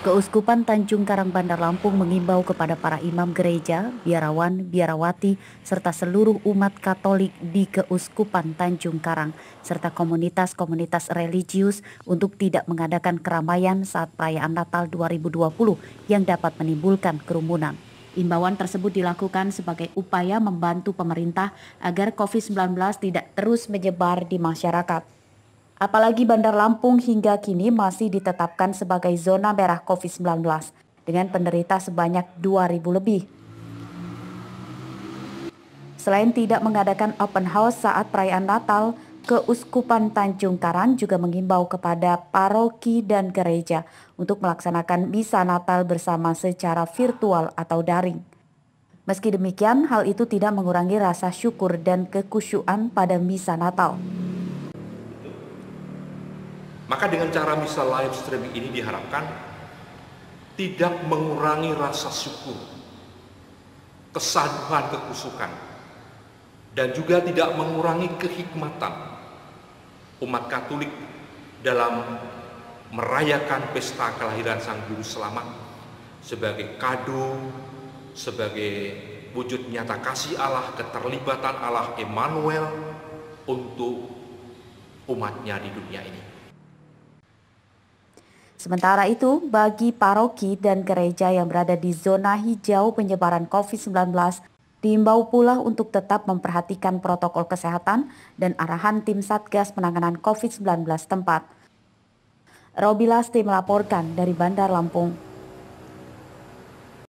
Keuskupan Tanjung Karang Bandar Lampung mengimbau kepada para imam gereja, biarawan, biarawati, serta seluruh umat Katolik di Keuskupan Tanjung Karang, serta komunitas-komunitas religius untuk tidak mengadakan keramaian saat perayaan Natal 2020 yang dapat menimbulkan kerumunan. Imbauan tersebut dilakukan sebagai upaya membantu pemerintah agar COVID-19 tidak terus menyebar di masyarakat. Apalagi Bandar Lampung hingga kini masih ditetapkan sebagai zona merah COVID-19 dengan penderita sebanyak 2.000 lebih. Selain tidak mengadakan open house saat perayaan Natal, Keuskupan Tanjung Karang juga mengimbau kepada paroki dan gereja untuk melaksanakan misa Natal bersama secara virtual atau daring. Meski demikian, hal itu tidak mengurangi rasa syukur dan kekusyuan pada misa Natal. Maka dengan cara misal live streaming ini diharapkan tidak mengurangi rasa syukur, kesaduhan, kekusukan, dan juga tidak mengurangi kehikmatan umat Katolik dalam merayakan pesta kelahiran Sang Guru Selamat sebagai kado, sebagai wujud nyata kasih Allah, keterlibatan Allah Emmanuel untuk umatnya di dunia ini. Sementara itu, bagi paroki dan gereja yang berada di zona hijau penyebaran COVID-19, diimbau pula untuk tetap memperhatikan protokol kesehatan dan arahan tim Satgas penanganan COVID-19 tempat. Robi Lasti melaporkan dari Bandar Lampung.